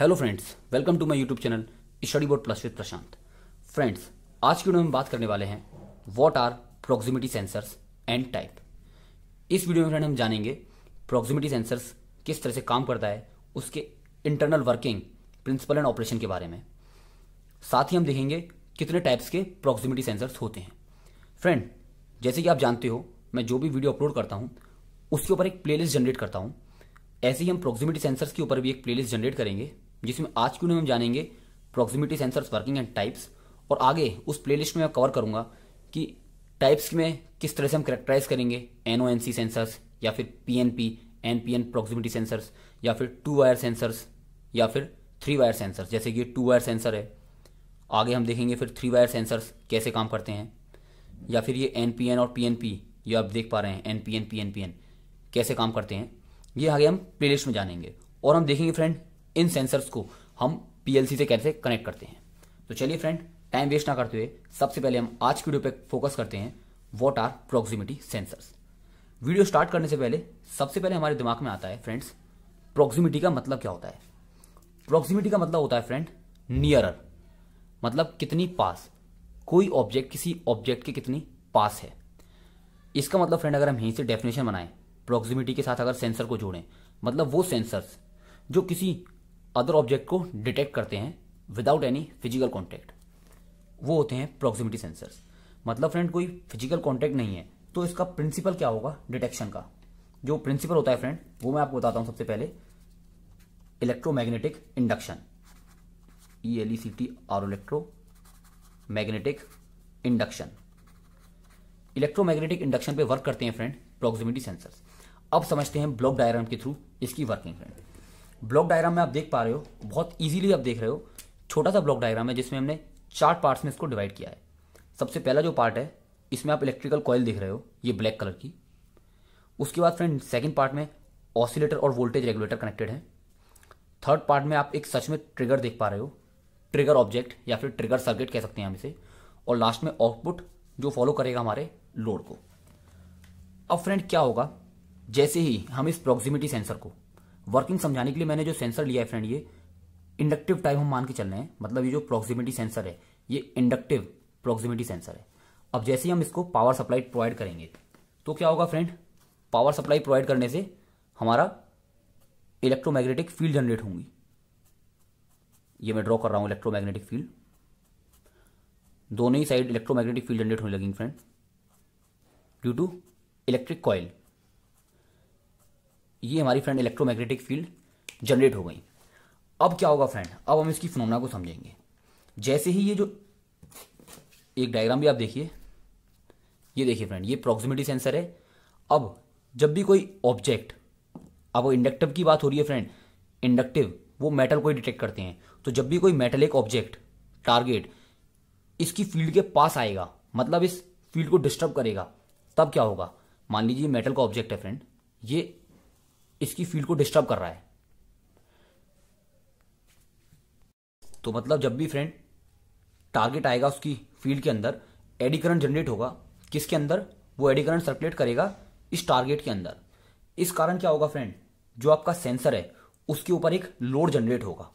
hello friends welcome to my YouTube channel study board plus with Prashant friends आज की video में बात करने वाले हैं what are proximity sensors and type इस वीडियो में फ्रेंड हम जानेंगे प्रॉक्सिमिटी सेंसर्स किस तरह से काम करता है उसके internal working principle and operation के बारे में साथ ही हम देखेंगे कितने टाइप्स के प्रॉक्सिमिटी सेंसर्स होते हैं फ्रेंड जैसे कि आप जानते हो मैं जो भी वीडियो अपलोड करता हूँ उसके ऊपर एक प्लेलिस्ट जनरेट करता हूँ ऐसे ही हम प्रोक्सिमिटी सेंसर्स के ऊपर भी एक प्लेलिस्ट जनरेट करेंगे जिसमें आज क्यों हम जानेंगे proximity sensors working and types और आगे उस प्लेलिस्ट में मैं कवर करूंगा कि टाइप्स में किस तरह से हम करेक्टराइज करेंगे N O N C sensors या फिर P N P N P N proximity sensors या फिर टू वायर सेंसर्स या फिर थ्री वायर सेंसर्स जैसे कि टू वायर सेंसर है आगे हम देखेंगे फिर थ्री वायर सेंसर्स कैसे काम करते हैं या फिर ये एन पी एन और पी एन पी ये आप देख पा रहे हैं N P N P N P N कैसे काम करते हैं ये आगे हम प्लेलिस्ट में जानेंगे और हम देखेंगे फ्रेंड इन सेंसर्स को हम पीएलसी से कैसे कनेक्ट करते हैं तो चलिए फ्रेंड टाइम वेस्ट ना करते हुए सबसे पहले हम आज की वीडियो पे फोकस करते हैं what are proximity sensors video start करने से पहले सबसे पहले हमारे दिमाग में आता है फ्रेंड्स प्रोक्सिमिटी का मतलब क्या होता है प्रोक्सिमिटी का मतलब होता है फ्रेंड नियरर मतलब कितनी पास कोई ऑब्जेक्ट किसी ऑब्जेक्ट के कितनी पास है इसका मतलब फ्रेंड अगर हम यहीं से डेफिनेशन बनाएं प्रोक्सिमिटी के साथ अगर सेंसर को जोड़ें मतलब वो सेंसर्स जो किसी अदर ऑब्जेक्ट को डिटेक्ट करते हैं विदाउट एनी फिजिकल कॉन्टैक्ट वो होते हैं प्रोक्सिमिटी सेंसर्स मतलब फ्रेंड कोई फिजिकल कॉन्टैक्ट नहीं है तो इसका प्रिंसिपल क्या होगा डिटेक्शन का जो प्रिंसिपल होता है फ्रेंड वो मैं आपको बताता हूं सबसे पहले electromagnetic induction E L E C T R electro magnetic induction electromagnetic induction पे वर्क करते हैं फ्रेंड प्रोक्सिमिटी सेंसर्स अब समझते हैं ब्लॉक डायग्राम के थ्रू इसकी वर्किंग फ्रेंड ब्लॉक डायग्राम में आप देख पा रहे हो बहुत इजीली आप देख रहे हो छोटा सा ब्लॉक डायग्राम है जिसमें हमने चार पार्ट्स में इसको डिवाइड किया है सबसे पहला जो पार्ट है इसमें आप इलेक्ट्रिकल कॉयल देख रहे हो ये ब्लैक कलर की उसके बाद फ्रेंड सेकेंड पार्ट में ऑसिलेटर और वोल्टेज रेगुलेटर कनेक्टेड है थर्ड पार्ट में आप एक सच में ट्रिगर देख पा रहे हो ट्रिगर ऑब्जेक्ट या फिर ट्रिगर सर्किट कह सकते हैं हम इसे और लास्ट में आउटपुट जो फॉलो करेगा हमारे लोड को अब फ्रेंड क्या होगा जैसे ही हम इस प्रॉक्सिमिटी सेंसर को वर्किंग समझाने के लिए मैंने जो सेंसर लिया है फ्रेंड ये इंडक्टिव टाइप हम मान के चल रहे हैं मतलब ये जो प्रोक्सिमिटी सेंसर है ये इंडक्टिव प्रोक्सिमिटी सेंसर है अब जैसे ही हम इसको पावर सप्लाई प्रोवाइड करेंगे तो क्या होगा फ्रेंड पावर सप्लाई प्रोवाइड करने से हमारा इलेक्ट्रोमैग्नेटिक फील्ड जनरेट होंगी ये मैं ड्रॉ कर रहा हूं इलेक्ट्रोमैग्नेटिक फील्ड दोनों ही साइड इलेक्ट्रोमैग्नेटिक फील्ड जनरेट होने लगेंगे friend due to electric coil ये हमारी फ्रेंड इलेक्ट्रोमैग्नेटिक फील्ड जनरेट हो गई अब क्या होगा फ्रेंड अब हम इसकी फिनोना को समझेंगे जैसे ही ये जो एक डायग्राम भी आप देखिए ये देखिए फ्रेंड ये प्रॉक्सिमिटी सेंसर है अब जब भी कोई ऑब्जेक्ट अब वो इंडक्टिव की बात हो रही है फ्रेंड इंडक्टिव वो मेटल को डिटेक्ट करते हैं तो जब भी कोई मेटल एक ऑब्जेक्ट टारगेट इसकी फील्ड के पास आएगा मतलब इस फील्ड को डिस्टर्ब करेगा तब क्या होगा मान लीजिए मेटल का ऑब्जेक्ट है फ्रेंड ये इसकी फील्ड को डिस्टर्ब कर रहा है तो मतलब जब भी फ्रेंड टारगेट आएगा उसकी फील्ड के अंदर एडी करंट जनरेट होगा किसके अंदर वो एडी करंट सर्कुलेट करेगा इस टारगेट के अंदर इस कारण क्या होगा फ्रेंड जो आपका सेंसर है उसके ऊपर एक लोड जनरेट होगा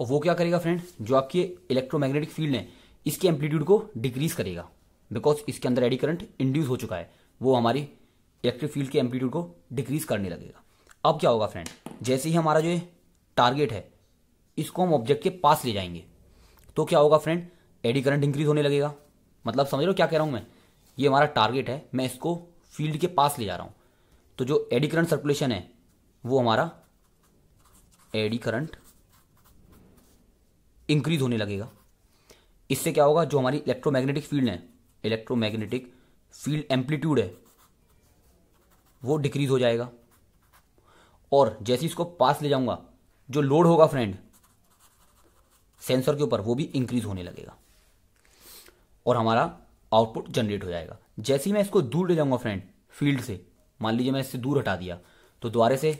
और वो क्या करेगा फ्रेंड जो आपकी इलेक्ट्रोमैग्नेटिक फील्ड है इसके एम्पलीट्यूड को डिक्रीज करेगा बिकॉज इसके अंदर एडी करंट इंड्यूस हो चुका है वो हमारी इलेक्ट्रिक फील्ड के एम्पलीट्यूड को डिक्रीज करने लगेगा अब क्या होगा फ्रेंड जैसे ही हमारा जो टारगेट है इसको हम ऑब्जेक्ट के पास ले जाएंगे तो क्या होगा फ्रेंड एडी करंट इंक्रीज होने लगेगा मतलब समझ लो क्या कह रहा हूं मैं ये हमारा टारगेट है मैं इसको फील्ड के पास ले जा रहा हूं तो जो एडी करंट सर्कुलेशन है वो हमारा एडी करंट इंक्रीज होने लगेगा इससे क्या होगा जो हमारी इलेक्ट्रोमैग्नेटिक फील्ड है इलेक्ट्रोमैग्नेटिक फील्ड एम्पलीट्यूड है वो डिक्रीज हो जाएगा और जैसे इसको पास ले जाऊंगा जो लोड होगा फ्रेंड सेंसर के ऊपर वो भी इंक्रीज होने लगेगा और हमारा आउटपुट जनरेट हो जाएगा जैसे ही मैं इसको दूर ले जाऊंगा फ्रेंड फील्ड से मान लीजिए मैं इससे दूर हटा दिया तो दोबारे से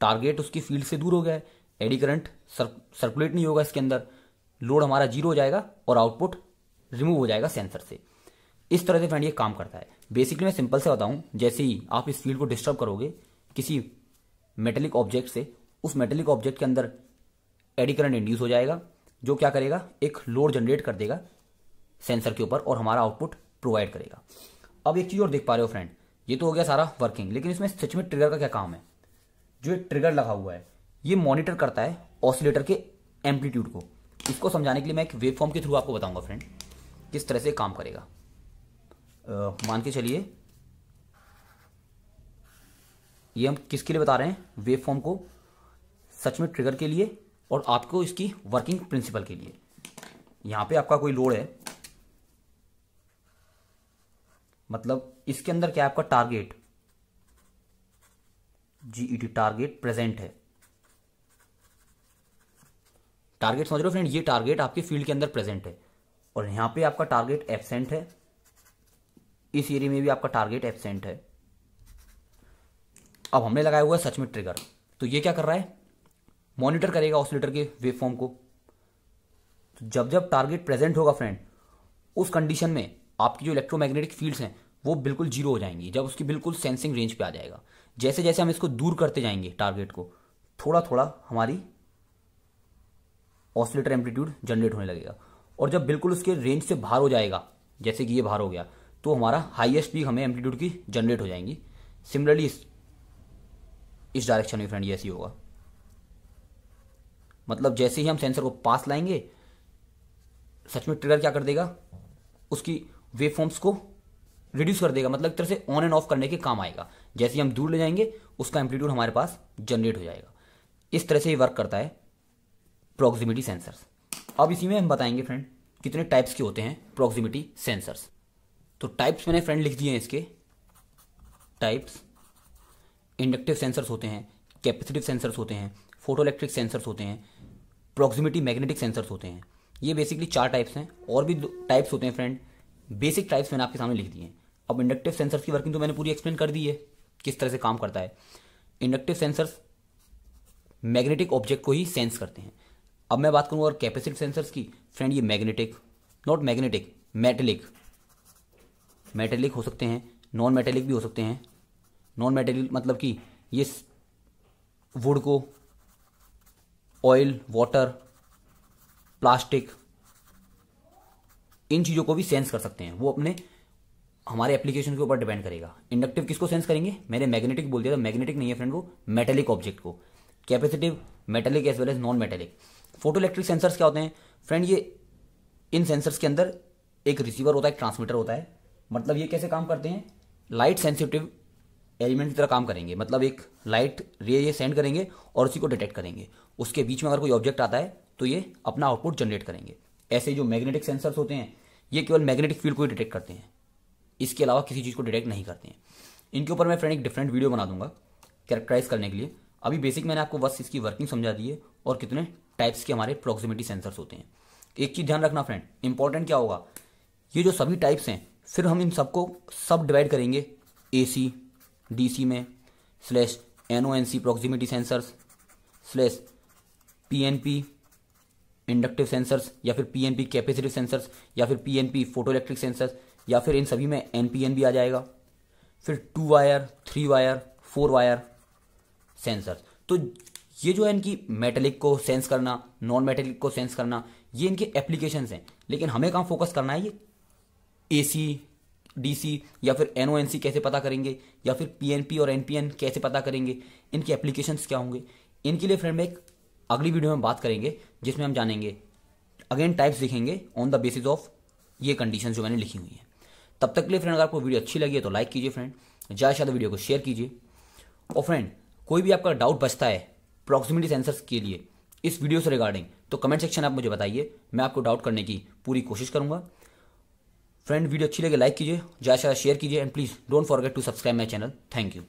टारगेट उसकी फील्ड से दूर हो गया है एडी करंट सर्कुलेट नहीं होगा इसके अंदर लोड हमारा जीरो हो जाएगा और आउटपुट रिमूव हो जाएगा सेंसर से इस तरह से फ्रेंड ये काम करता है बेसिकली मैं सिंपल से बताऊं जैसे ही आप इस फील्ड को डिस्टर्ब करोगे किसी मेटेलिक ऑब्जेक्ट से उस मेटेलिक ऑब्जेक्ट के अंदर एडी करंट इंड्यूस हो जाएगा जो क्या करेगा एक लोड जनरेट कर देगा सेंसर के ऊपर और हमारा आउटपुट प्रोवाइड करेगा अब एक चीज़ और देख पा रहे हो फ्रेंड ये तो हो गया सारा वर्किंग लेकिन इसमें सच में ट्रिगर का क्या काम है जो एक ट्रिगर लगा हुआ है ये मॉनिटर करता है ऑसिलेटर के एम्पलीट्यूड को इसको समझाने के लिए मैं एक वेब फॉर्म के थ्रू आपको बताऊंगा फ्रेंड किस तरह से काम करेगा मान के चलिए ये हम किसके लिए बता रहे हैं वेव फॉर्म को सच में ट्रिगर के लिए और आपको इसकी वर्किंग प्रिंसिपल के लिए यहां पे आपका कोई लोड है मतलब इसके अंदर क्या आपका टारगेट जीईटी टारगेट प्रेजेंट है टारगेट समझ रहे हो फ्रेंड ये टारगेट आपके फील्ड के अंदर प्रेजेंट है और यहां पे आपका टारगेट एबसेंट है इस एरिया में भी आपका टारगेट एबसेंट है अब हमने लगाया हुआ है सच में ट्रिगर तो ये क्या कर रहा है मॉनिटर करेगा ऑसिलेटर के वेब फॉर्म को तो जब जब टारगेट प्रेजेंट होगा फ्रेंड उस कंडीशन में आपकी जो इलेक्ट्रोमैग्नेटिक फील्ड्स हैं वो बिल्कुल जीरो हो जाएंगी जब उसकी बिल्कुल सेंसिंग रेंज पे आ जाएगा जैसे जैसे हम इसको दूर करते जाएंगे टारगेट को थोड़ा थोड़ा हमारी ऑसिलेटर एम्पलीट्यूड जनरेट होने लगेगा और जब बिल्कुल उसके रेंज से बाहर हो जाएगा जैसे कि ये बाहर हो गया तो हमारा हाईएस्ट पीक हमें एम्पलीट्यूड की जनरेट हो जाएंगी सिमिलरली इस इस डायरेक्शन में फ्रेंड ये ऐसी होगा मतलब जैसे ही हम सेंसर को पास लाएंगे सच में ट्रिगर क्या कर देगा उसकी वेव फॉर्म्स को रिड्यूस कर देगा मतलब एक तरह से ऑन एंड ऑफ करने के काम आएगा जैसे ही हम दूर ले जाएंगे उसका एम्पलीट्यूड हमारे पास जनरेट हो जाएगा इस तरह से ये वर्क करता है प्रॉक्सिमिटी सेंसर्स अब इसी में हम बताएंगे फ्रेंड कितने टाइप्स के होते हैं प्रॉक्सिमिटी सेंसर्स तो टाइप्स मैंने फ्रेंड लिख दिए हैं इसके टाइप्स इंडक्टिव सेंसर्स होते हैं कैपेसिटिव सेंसर्स होते हैं फोटो इलेक्ट्रिक सेंसर्स होते हैं प्रॉक्सिमिटी मैग्नेटिक सेंसर्स होते हैं ये बेसिकली चार टाइप्स हैं और भी टाइप्स होते हैं फ्रेंड बेसिक टाइप्स मैंने आपके सामने लिख दिए हैं अब इंडक्टिव सेंसर्स की वर्किंग तो मैंने पूरी एक्सप्लेन कर दी है किस तरह से काम करता है इंडक्टिव सेंसर्स मैग्नेटिक ऑब्जेक्ट को ही सेंस करते हैं अब मैं बात करूँगा और कैपेसिटिव सेंसर्स की फ्रेंड ये magnetic not magnetic metallic metallic हो सकते हैं नॉन मेटेलिक भी हो सकते हैं नॉन मेटेलिक मतलब कि ये वुड को ऑयल वाटर प्लास्टिक इन चीज़ों को भी सेंस कर सकते हैं वो अपने हमारे एप्लीकेशन के ऊपर डिपेंड करेगा इंडक्टिव किसको सेंस करेंगे मैंने मैग्नेटिक बोल दिया था मैग्नेटिक नहीं है फ्रेंड वो मेटेलिक ऑब्जेक्ट को capacitive metallic as well as non metallic photo electric sensors क्या होते हैं फ्रेंड ये इन सेंसर्स के अंदर एक रिसीवर होता है एक ट्रांसमीटर होता है मतलब ये कैसे काम करते हैं लाइट सेंसिटिव एलिमेंट की तरह काम करेंगे मतलब एक लाइट रे ये सेंड करेंगे और उसी को डिटेक्ट करेंगे उसके बीच में अगर कोई ऑब्जेक्ट आता है तो ये अपना आउटपुट जनरेट करेंगे ऐसे जो मैग्नेटिक सेंसर्स होते हैं ये केवल मैग्नेटिक फील्ड को ही डिटेक्ट करते हैं इसके अलावा किसी चीज़ को डिटेक्ट नहीं करते हैं इनके ऊपर मैं फ्रेंड एक डिफरेंट वीडियो बना दूंगा कैरेक्टराइज करने के लिए अभी बेसिक मैंने आपको बस इसकी वर्किंग समझा दी है और कितने टाइप्स के हमारे प्रॉक्सिमिटी सेंसर्स होते हैं एक चीज़ ध्यान रखना फ्रेंड इंपॉर्टेंट क्या होगा ये जो सभी टाइप्स हैं फिर हम इन सबको सब डिवाइड करेंगे ए सी डी सी में slash N O N C proximity sensors slash P N P inductive sensors या फिर P N P capacitive sensors या फिर P N P photo electric sensors या फिर इन सभी में एन पी एन भी आ जाएगा फिर two wire three wire four wire sensors तो ये जो है इनकी मेटेलिक को सेंस करना नॉन मेटेलिक को सेंस करना ये इनके एप्लीकेशंस हैं लेकिन हमें कहाँ फोकस करना है ये ए सी डी सी या फिर एन एन सी कैसे पता करेंगे या फिर पी एन पी और एन कैसे पता करेंगे इनके एप्लीकेशन क्या होंगे इनके लिए फ्रेंड में एक अगली वीडियो में बात करेंगे जिसमें हम जानेंगे अगेन टाइप्स देखेंगे ऑन द बेसिस ऑफ ये कंडीशन जो मैंने लिखी हुई है तब तक के लिए फ्रेंड अगर आपको वीडियो अच्छी लगी है तो लाइक कीजिए फ्रेंड ज़्यादा से ज्यादा वीडियो को शेयर कीजिए और फ्रेंड कोई भी आपका डाउट बचता है प्रॉक्सिमिटी सेंसर्स के लिए इस वीडियो से रिगार्डिंग तो कमेंट सेक्शन आप मुझे बताइए मैं आपको डाउट करने की पूरी कोशिश करूंगा फ्रेंड वीडियो अच्छी लगे लाइक कीजिए ज़्यादा से ज़्यादा शेयर कीजिए and please don't forget to subscribe my channel thank you